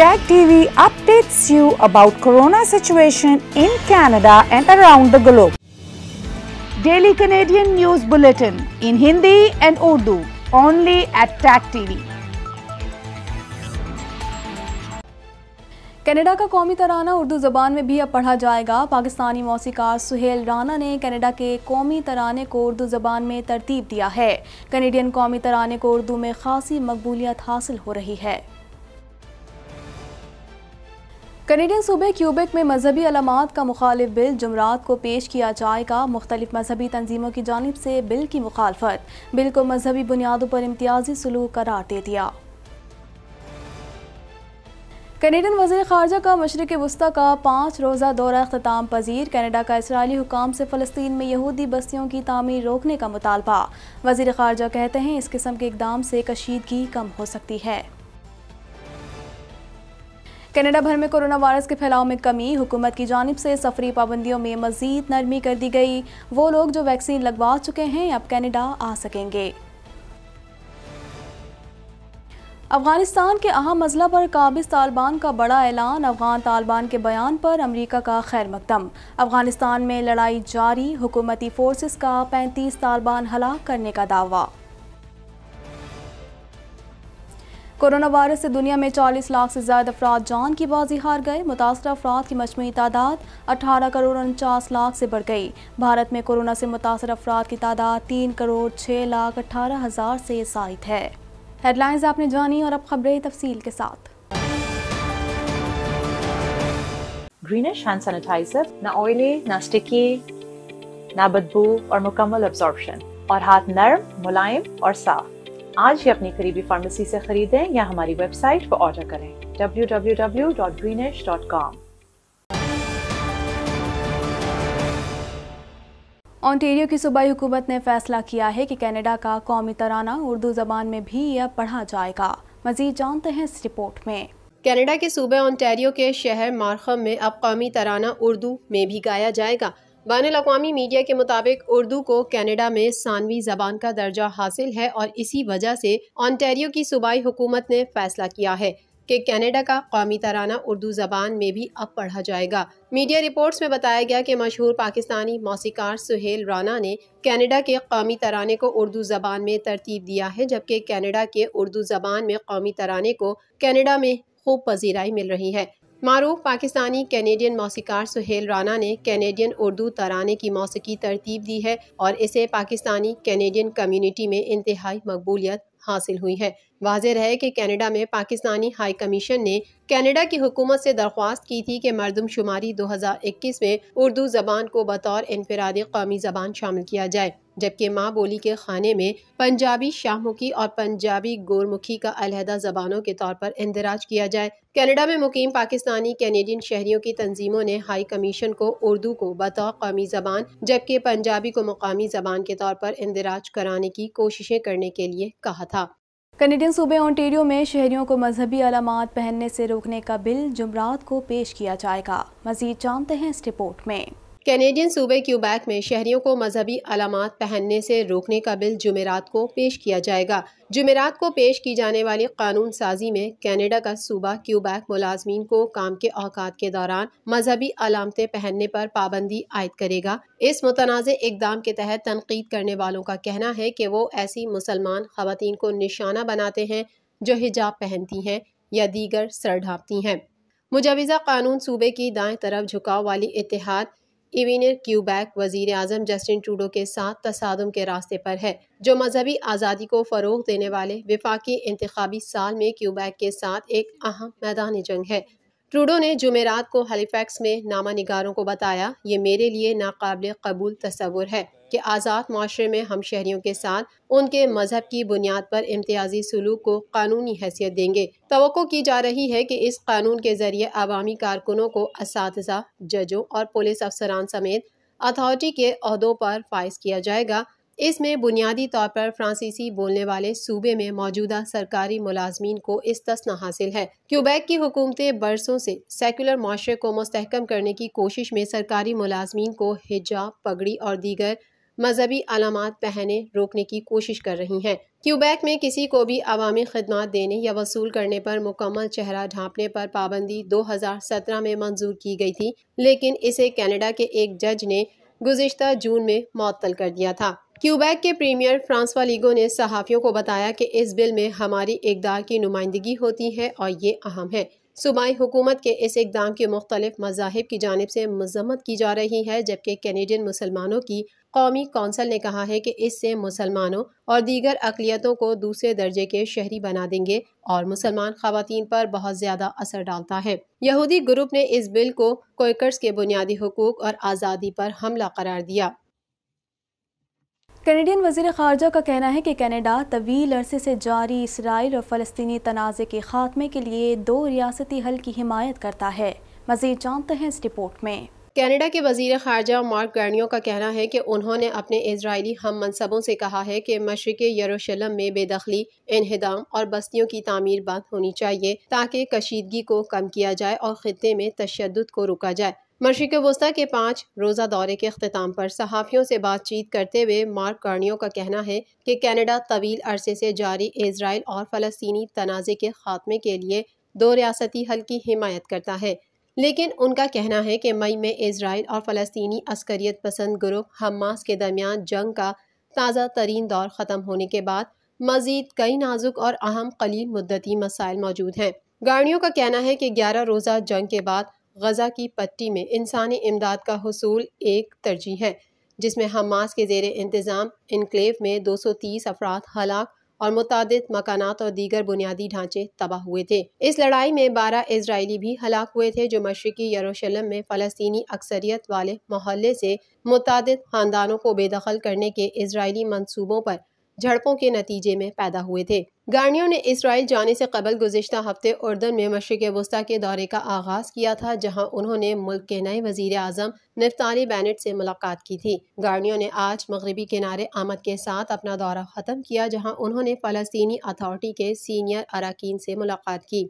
Tag TV updates you about corona situation in Canada and around the globe. Daily Canadian News Bulletin in Hindi and Urdu only at Tag TV. Canada का कौमी तराना उर्दू ज़बान में भी अब पढ़ा जाएगा पाकिस्तानी मौसीकार सुहेल राना ने कनाडा के कौमी तराने को उर्दू ज़बान में तरतीब दिया है कनेडियन कौमी तराने को उर्दू में खासी मकबूलियत हासिल हो रही है कनेडियन सूबे क्यूबेक में मजहबी अलामत का मुखालिफ बिल जमरात को पेश किया जाएगा मुख्तलिफ मजहबी तंजीमों की जानब से बिल की मुखालफत बिल को मजहबी बुनियादों पर इम्तियाजी सलूक करार दे दिया कनेडियन वजी खारजा का मशरक़ वस्ती का पाँच रोज़ा दौरा अख्ताम पजीर कनेडा का इसराइली हुकाम से फ़लस्तीन में यहूदी बस्तियों की तमीर रोकने का मुतालबा वजी खारजा कहते हैं इस किस्म के इकदाम से कशीदगी कम हो सकती है कनाडा भर में कोरोना वायरस के फैलाव में कमी हुकूमत की जानब से सफरी पाबंदियों में मजीद नरमी कर दी गई वो लोग जो वैक्सीन लगवा चुके हैं अब कनाडा आ सकेंगे अफगानिस्तान के अहम मसला पर काबिज तालिबान का बड़ा ऐलान अफगान तालिबान के बयान पर अमरीका का खैर मकदम अफगानिस्तान में लड़ाई जारी हुकूमती फोर्सेस का 35 तालिबान हलाक करने का दावा कोरोना वायरस से दुनिया में 40 लाख से ज्यादा अफराद जान की बाजी हार गए मुतासर अफराद की मजमू तादाद अठारह करोड़ उनचास लाख से बढ़ गई भारत में कोरोना से मुतासर अफराद की तादाद तीन करोड़ छः लाख अठारह हज़ार से साइत है हेडलाइंस आपने जानी और अब खबरें तफसील के साथ ग्रीनिश हैंड सैनिटाइजर ना ऑयली ना स्टिकी ना बदबू और मुकम्मल और हाथ नर्म मुलायम और साफ आज ही अपनी करीबी फार्मेसी से खरीदें या हमारी वेबसाइट पर ऑर्डर करें www.greenish.com ऑन्टेरियो की सूबाई हुकूमत ने फैसला किया है कि कनाडा का कौमी तराना उर्दू जबान में भी यह पढ़ा जाएगा मजीद जानते हैं इस रिपोर्ट में कनाडा के सूबे ऑन्टेरियो के शहर मारखम में अब कौमी तराना उर्दू में भी गाया जाएगा बैन अवी मीडिया के मुताबिक उर्दू को कनाडा में सानवी ज़बान का दर्जा हासिल है और इसी वजह से ऑनटेरियो की सूबाई हुकूमत ने फैसला किया है कि कनाडा का कौमी तराना उर्दू ज़बान में भी अब पढ़ा जाएगा मीडिया रिपोर्ट्स में बताया गया कि मशहूर पाकिस्तानी मौसीकार सुहेल राना ने कनाडा के कौमी तराने को उर्दू ज़बान में तरतीब दिया है जबकि कनाडा के उर्दू ज़बान में कौमी तराने को कनाडा में खूब पजीराई मिल रही है मारूफ पाकिस्तानी कैनेडियन मौसीकार सुहेल राना ने कैनेडियन उर्दू तराने की मौसीकी तरतीब दी है और इसे पाकिस्तानी कैनेडियन कम्यूनिटी में इंतहाई मकबूलियत हासिल हुई है वाजह है कि कनाडा में पाकिस्तानी हाई कमीशन ने कनाडा की हुकूमत से दरख्वास्त की थी कि मरदमशुमारी 2021 में उर्दू ज़बान को बतौर इनफरादी कौमी ज़बान शामिल किया जाए जबकि माँ बोली के खाने में पंजाबी शाहमुखी और पंजाबी गोरमुखी का अलहदा ज़बानों के तौर पर इंदराज किया जाए कनाडा में मुकीम पाकिस्तानी कैनेडियन शहरियों की तंजीमों ने हाई कमीशन को उर्दू को बतौर कौमी ज़बान जबकि पंजाबी को मकामी ज़बान के तौर पर इंदराज कराने की कोशिशें करने के लिए कहा था कनेडियन सूबे ओंटेरियो में शहरियों को मजहबी अलामत पहनने से रोकने का बिल जुमरात को पेश किया जाएगा मजीद जानते हैं इस रिपोर्ट में कैनेडियन सूबे क्यूबैक में शहरियों को मजहबी अलामत पहनने से रोकने का बिल जुमेरात को पेश किया जाएगा जुमेरात को पेश की जाने वाली कानून साजी में कैनेडा का सूबा क्यूबैक मुलाजमीन को काम के औकात के दौरान मजहबी अलामतें पहनने पर पाबंदी आयद करेगा इस मुतनाज़ इकदाम के तहत तनकीद करने वालों का कहना है कि वो ऐसी मुसलमान खवतान को निशाना बनाते हैं जो हिजाब पहनती हैं या दीगर सर ढापती हैं मुजवज़ा कानून सूबे की दाएँ तरफ झुकाव वाली इतिहाद इवीनियर क्यूबैक वजीर अजम जस्टिन ट्रूडो के साथ तसादम के रास्ते पर है जो मजहबी आज़ादी को फ़रोग देने वाले विफाकी इंतबी साल में क्यूबैक के साथ एक अहम मैदानी जंग है ट्रूडो ने जुमेरात को हेलीफैक्स में नामा निगारों को बताया ये मेरे लिए नाकबिल कबूल तस्वुर है कि आज़ाद माशरे में हम शहरीों के साथ उनके मजहब की बुनियाद पर इम्तियाजी सलूक को कानूनी हैसियत देंगे तो की जा रही है कि इस कानून के जरिए अवामी कारकुनों को इस जजों और पुलिस अफसरान समेत अथॉरिटी के अहदों पर फायज किया जाएगा इसमें बुनियादी तौर पर फ्रांसीसी बोलने वाले सूबे में मौजूदा सरकारी मुलाजमीन को इस तस्ना हासिल है क्यूबैक की हुकूमतें बरसों से सेकुलर माशरे को मस्तकम करने की कोशिश में सरकारी मुलाजमीन को हिजाब पगड़ी और दीगर मजहबी अलामत पहने रोकने की कोशिश कर रही हैं क्यूबैक में किसी को भी अवामी खदमात देने या वसूल करने पर मुकम्मल चेहरा ढांपने पर पाबंदी 2017 में मंजूर की गई थी लेकिन इसे कनाडा के एक जज ने गुजशत जून में मअतल कर दिया था क्यूबैक के प्रीमियर फ्रांसवा लीगो ने सहाफ़ियों को बताया कि इस बिल में हमारी इकदार की नुमाइंदगी होती है और ये अहम है सूबाई हुकूमत के इस इकदाम के मुख्तलिफ मजाहब की जानब से मजम्मत की जा रही है जबकि कैनेडियन मुसलमानों की कौमी कौंसल ने कहा है कि इससे मुसलमानों और दीगर अकलीतों को दूसरे दर्जे के शहरी बना देंगे और मुसलमान खातन पर बहुत ज़्यादा असर डालता है यहूदी ग्रुप ने इस बिल को कोयकर्स के बुनियादी हकूक और आज़ादी पर हमला करार दिया कैनेडियन वजीर खारजा का कहना है कि कनाडा तवील अरसे से जारी इसराइल और फ़लस्तनी तनाज़े के खात्मे के लिए दो रियासती हल की हिमायत करता है मज़ीद जानते हैं इस रिपोर्ट में कनाडा के वजीर खारजा मार्क गर्नियो का कहना है कि उन्होंने अपने इसराइली हम मनसबों से कहा है कि मशरक़ यरूशलम में बेदखली इनहदाम और बस्तियों की तमीर बंद होनी चाहिए ताकि कशीदगी को कम किया जाए और ख़त्े में तशद को रोका जाए मशरक वस्ती के पाँच रोज़ा दौरे के अख्ताम पर सहाफ़ियों से बातचीत करते हुए मार्क कार्नियो का कहना है कि कैनेडा तवील अरसे से जारी इसराइल और फ़लस्तनी तनाज़े के ख़ात्मे के लिए दो रियासती हल की हमायत करता है लेकिन उनका कहना है कि मई में इसराइल और फ़लस्तनी अस्करियत पसंद ग्रुप हमास के दरमियान जंग का ताज़ा तरीन दौर ख़त्म होने के बाद मज़ीद कई नाजुक और अहम कलील मुद्दती मसाइल मौजूद हैं गाड़ियों का कहना है कि ग्यारह रोज़ा जंग के बाद गज़ा की पट्टी में इंसानी इमदाद का हसूल एक तरजीह है जिसमें हमास के जेर इंतज़ाम इनकलेव में दो सौ तीस अफराद हलाक और मुतद मकाना और दीगर बुनियादी ढांचे तबाह हुए थे इस लड़ाई में बारह इसराइली भी हलाक हुए थे जो मशरकी यरूशलम में फ़लस्तनी अक्सरियत वाले मोहल्ले से मुतद ख़ानदानों को बेदखल करने के इसराइली मनसूबों पर झड़पों के नतीजे में पैदा हुए थे गार्नियो ने इसराइल जाने से कबल गुजशत हफ्ते उर्दन में मशरक वस्ती के दौरे का आगाज किया था जहां उन्होंने मुल्क के नए वजीर अजम नफ्तारी बैनट से मुलाकात की थी गार्नियो ने आज मगरबी किनारे आमद के साथ अपना दौरा ख़त्म किया जहां उन्होंने फ़लस्तनी अथॉरिटी के सीनियर अरकान से मुलाकात की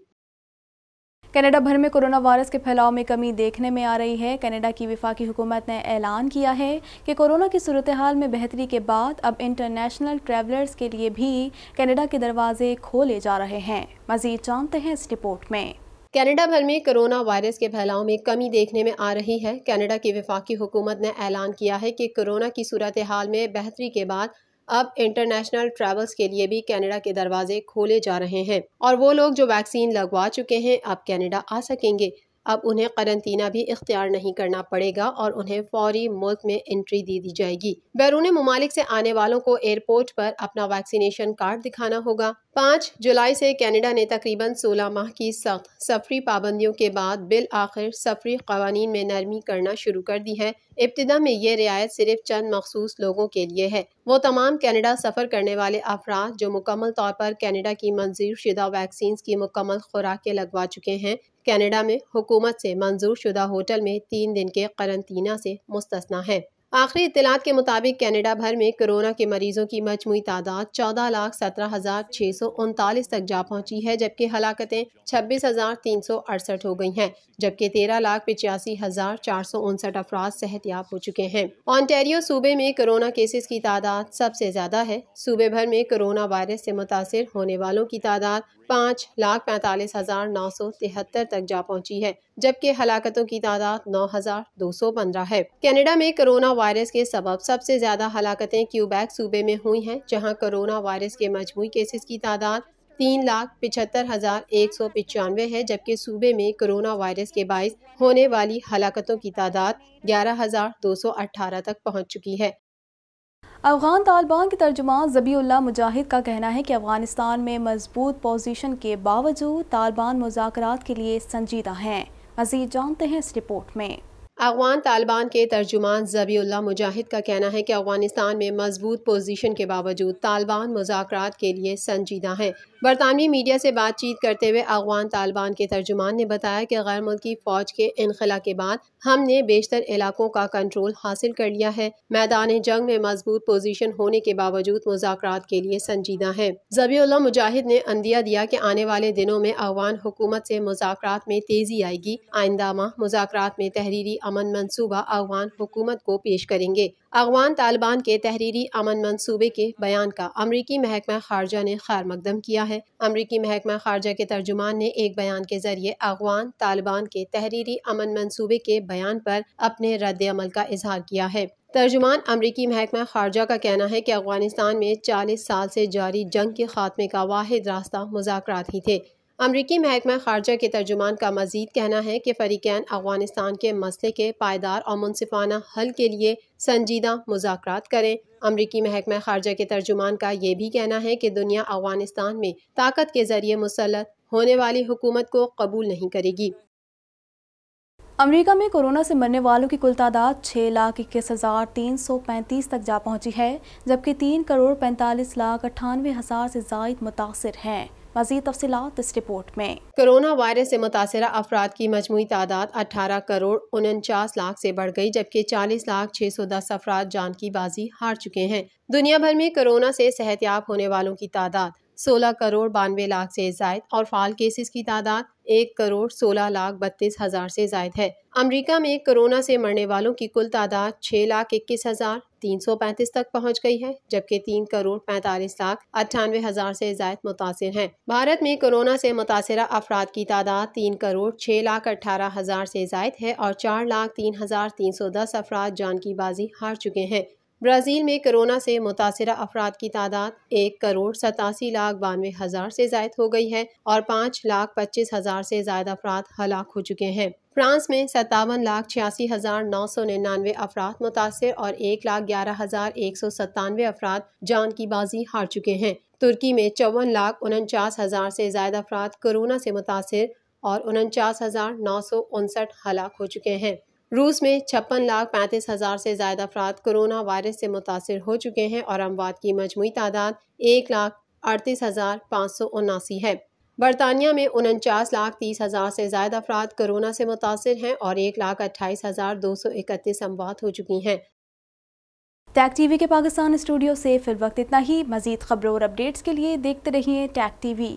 कनाडा भर में कोरोना वायरस के फैलाव में कमी देखने में आ रही है कनाडा की विफाकी हुकूमत ने ऐलान किया है कि कोरोना की सूरत हाल में बेहतरी के बाद अब इंटरनेशनल ट्रैवलर्स के लिए भी कनाडा के दरवाजे खोले जा रहे हैं मजीद जानते हैं इस रिपोर्ट में कनाडा भर में कोरोना वायरस के फैलाव में कमी देखने में आ रही है कनाडा की विफाकी हुकूमत ने ऐलान किया है कि कोरोना की सूरत हाल में बेहतरी के बाद अब इंटरनेशनल ट्रैवल्स के लिए भी कनाडा के दरवाजे खोले जा रहे हैं और वो लोग जो वैक्सीन लगवा चुके हैं अब कनाडा आ सकेंगे अब उन्हें करंतना भी इख्तियार नहीं करना पड़ेगा और उन्हें फौरी मुल्क में एंट्री दे दी जाएगी बैरून ममालिक से आने वालों को एयरपोर्ट पर अपना वैक्सीनेशन कार्ड दिखाना होगा पाँच जुलाई से कनाडा ने तकरीबन 16 माह की सख्त सफरी पाबंदियों के बाद बिल आखिर सफरी कवानीन में नरमी करना शुरू कर दी है इब्तदा में ये रियायत सिर्फ चंद मखसूस लोगों के लिए है वो तमाम कनाडा सफ़र करने वाले अफराद जो मुकम्मल तौर पर कनाडा की मंजूर शुदा वैक्सीन की मुकम्मल खुराकें लगवा चुके हैं कनाडा में हुकूमत से मंजूर शुदा होटल में तीन दिन के करंतना से मुस्तना है आखिरी इतलात के मुताबिक कैनेडा भर में कोरोना के मरीजों की मजमू तादाद चौदह लाख सत्रह हज़ार छः सौ उनतालीस तक जा पहुंची है जबकि हलाकतें छब्बीस हज़ार तीन सौ अड़सठ हो गई हैं जबकि तेरह लाख पिचासी हज़ार चार सौ उनसठ अफराज सेहतियाब हो चुके हैं ऑनटेरियो सूबे में कोरोना केसेस की तादाद सबसे ज़्यादा है सूबे भर में कोरोना वायरस से मुतासर होने वालों की तादाद पाँच लाख पैंतालीस हज़ार नौ सौ तिहत्तर तक जा पहुंची है जबकि हलाकतों की तादाद नौ हज़ार दो सौ पंद्रह है कनाडा में कोरोना वायरस के सबब सबसे ज़्यादा हलाकतें क्यूबैक सूबे में हुई हैं जहां कोरोना वायरस के मजमू केसेस की तादाद तीन लाख पिछहत्तर हज़ार एक सौ पचानवे है जबकि सूबे में कोरोना वायरस के बायस होने वाली हलाकतों की तादाद ग्यारह हज़ार दो सौ अठारह तक पहुँच चुकी है अफगान तालिबान के तर्जुमान जबीउल्ला मुजाहिद का कहना है कि अफगानिस्तान में मजबूत पोजीशन के बावजूद तालिबान मुजाकर के लिए संजीदा हैं मजीद जानते हैं इस रिपोर्ट में अफगान तालिबान के तर्जुमान जबीउल्ला मुजाहिद का कहना है कि अफगानिस्तान में मजबूत पोजीशन के बावजूद तालिबान मुजाकर के लिए संजीदा हैं बरतानवी मीडिया से बातचीत करते हुए अफगान तालिबान के तर्जुमान ने बताया कि गैर मुल्की फ़ौज के इनखला के बाद हमने बेशतर इलाकों का कंट्रोल हासिल कर लिया है मैदान जंग में मजबूत पोजीशन होने के बावजूद मुजाक के लिए संजीदा है जबीउल्ला मुजाहिद ने अंदिया दिया कि आने वाले दिनों में अफगान हुकूमत से मुजाकर में तेज़ी आएगी आइंदा माह मुजाकर में तहरीरी अमन मनसूबा अफगान हुकूमत को पेश करेंगे अफगान तालिबान के तहरीरी अमन मनसूबे के बयान का अमरीकी महकमा खारजा ने खैर मकदम किया है अमरीकी महकमा खारजा के तर्जुमान ने एक बयान के जरिए अफगान तालिबान के तहरीरी अमन मनसूबे के बयान पर अपने रद्द अमल का इजहार किया है तर्जुमान अमरीकी महकमा खारजा का कहना है कि अफगानिस्तान में चालीस साल से जारी जंग के खात्मे का वाद रास्ता मुजाकर ही थे अमरीकी महकमा खारजा के तर्जुमान का मजीद कहना है कि फ़रीकैन अफगानिस्तान के मसले के पायदार और मुनफाना हल के लिए संजीदा मुजाकर करें अमरीकी महकमा खारजा के तर्जुमान का ये भी कहना है कि दुनिया अफगानिस्तान में ताकत के जरिए मुसलत होने वाली हुकूमत को कबूल नहीं करेगी अमेरिका में कोरोना से मरने वालों की कुल तादाद छः लाख इक्कीस हज़ार तीन सौ पैंतीस तक जा पहुंची है जबकि तीन करोड़ पैंतालीस लाख अट्ठानवे हज़ार से जायद मुतासर हैं मजीद तफसीत इस रिपोर्ट में कोरोना वायरस से मुतासर अफराद की मजमू तादाद अठारह करोड़ उनचास लाख से बढ़ गई जबकि चालीस लाख छः सौ दस अफराद जान की बाजी हार चुके हैं दुनिया भर में कोरोना से याब होने वालों की तादाद सोलह करोड़ बानवे लाख से जायद और फाल केसेस की तादाद एक करोड़ सोलह लाख बत्तीस हजार से जायद है अमरीका में कोरोना से मरने वालों की कुल तादाद छह लाख इक्कीस हजार 335 तक पहुंच गई है जबकि तीन करोड़ पैंतालीस लाख अट्ठानवे हजार ऐसी जायद मुतासर हैं भारत में कोरोना से मुतासर अफराद की तादाद तीन करोड़ छह लाख अठारह हजार ऐसी जायद है और चार लाख तीन हजार तीन सौ दस अफराद जान की बाजी हार चुके हैं ब्राज़ील में कोरोना से मुतासर अफराद की तादाद एक करोड़ सतासी लाख बानवे हज़ार से जायद हो गई है और पाँच लाख पच्चीस हज़ार से ज्यादा अफराद हलाक हो चुके हैं फ्रांस में सत्तावन लाख छियासी हज़ार नौ सौ निन्यानवे अफराद मुतासर और एक लाख ग्यारह हज़ार एक सौ सत्तानवे अफराद जान की बाजी हार चुके हैं तुर्की में चौवन लाख उनचास हज़ार से ज्यादा अफराद कोरोना से मुतासर और उनचास हज़ार नौ सौ उनसठ हलाक हो चुके हैं रूस में छप्पन लाख पैंतीस हज़ार से ज़्यादा अफराद कोरोना वायरस से मुतासर हो चुके हैं और अमवात की मजमू तादाद एक लाख अड़तीस हज़ार पाँच सौ उनासी है बरतानिया में उनचास लाख तीस हज़ार से ज्यादा अफराद कोरोना से मुतासर हैं और एक लाख अट्ठाईस हज़ार दो सौ इकतीस अमवात हो चुकी हैं टी टीवी के पाकिस्तान स्टूडियो से फिल वक्त इतना ही मजीद खबरों और अपडेट्स के लिए देखते रहिए टी टीवी